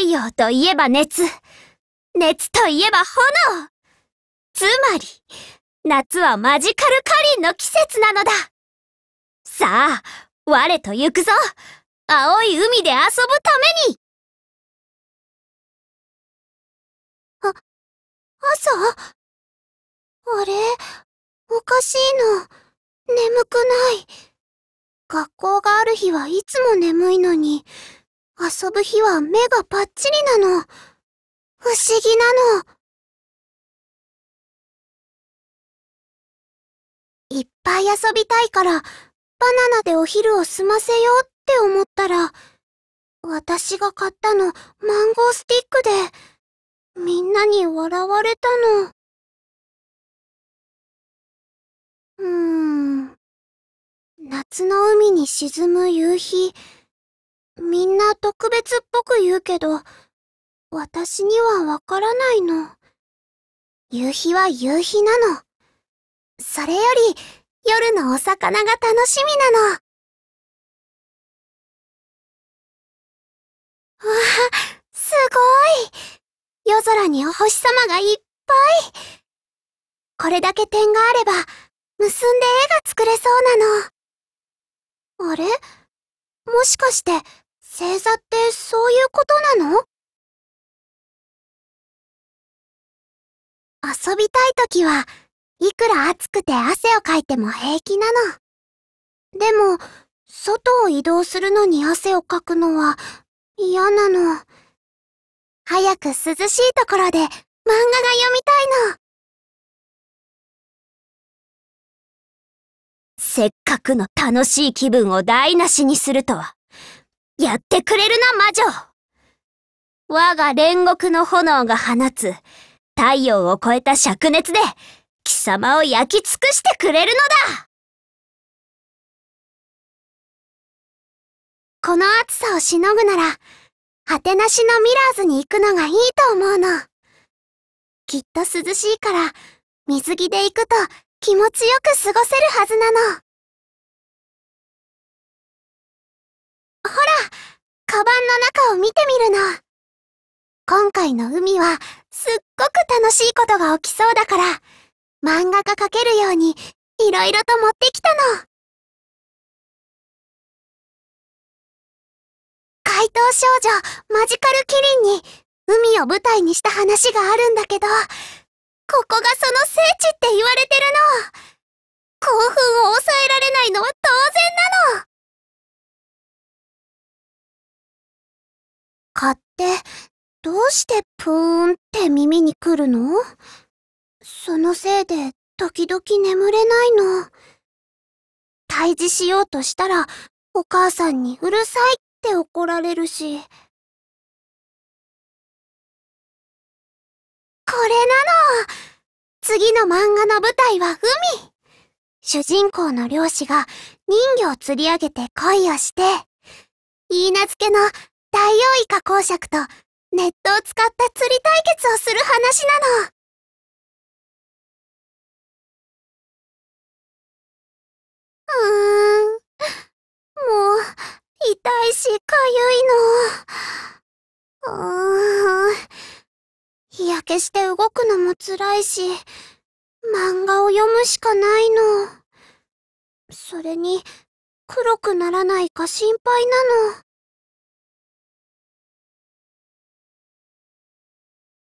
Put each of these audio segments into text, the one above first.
太陽といえば熱。熱といえば炎つまり、夏はマジカルカリンの季節なのださあ、我と行くぞ青い海で遊ぶためにあ、朝あれおかしいの。眠くない。学校がある日はいつも眠いのに、遊ぶ日は目がパッチリなの。不思議なの。いっぱい遊びたいから、バナナでお昼を済ませようって思ったら、私が買ったのマンゴースティックで、みんなに笑われたの。うーん。夏の海に沈む夕日、みんな特別っぽく言うけど、私にはわからないの。夕日は夕日なの。それより、夜のお魚が楽しみなの。わあ、すごい。夜空にお星様がいっぱい。これだけ点があれば、結んで絵が作れそうなの。あれもしかして、星座ってそういうことなの遊びたい時はいくら暑くて汗をかいても平気なの。でも、外を移動するのに汗をかくのは嫌なの。早く涼しいところで漫画が読みたいの。せっかくの楽しい気分を台無しにするとは、やってくれるな、魔女我が煉獄の炎が放つ、太陽を超えた灼熱で、貴様を焼き尽くしてくれるのだこの暑さをしのぐなら、果てなしのミラーズに行くのがいいと思うの。きっと涼しいから、水着で行くと気持ちよく過ごせるはずなの。カバンの中を見てみるの。今回の海はすっごく楽しいことが起きそうだから、漫画が描けるようにいろいろと持ってきたの。怪盗少女マジカルキリンに海を舞台にした話があるんだけど、ここがその聖地って言われてるの。興奮を抑えられないのは当然な蚊って、どうしてプーンって耳に来るのそのせいで、時々眠れないの。退治しようとしたら、お母さんにうるさいって怒られるし。これなの次の漫画の舞台は海主人公の漁師が人魚を釣り上げて恋をして、いいなずけの太陽イカ公爵とネットを使った釣り対決をする話なの。うーん。もう、痛いし、かゆいの。うーん。日焼けして動くのも辛いし、漫画を読むしかないの。それに、黒くならないか心配なの。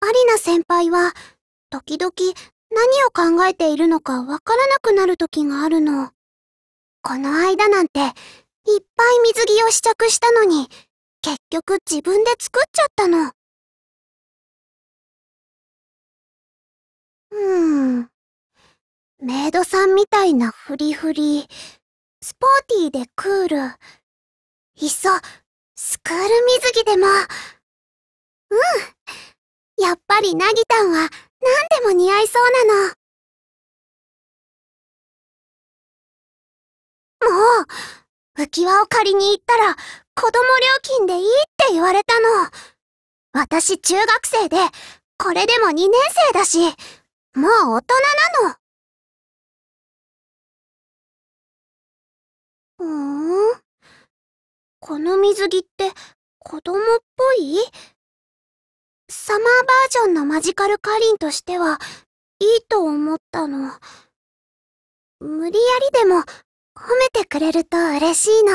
アリナ先輩は、時々何を考えているのかわからなくなる時があるの。この間なんて、いっぱい水着を試着したのに、結局自分で作っちゃったの。うん。メイドさんみたいなフリフリ、スポーティーでクール。いっそ、スクール水着でも。うん。やっぱりなぎたんは何でも似合いそうなの。もう、浮き輪を借りに行ったら子供料金でいいって言われたの。私中学生で、これでも2年生だし、もう大人なの。ふーん。この水着って子供っぽいサマーバージョンのマジカルカリンとしては、いいと思ったの。無理やりでも、褒めてくれると嬉しいの。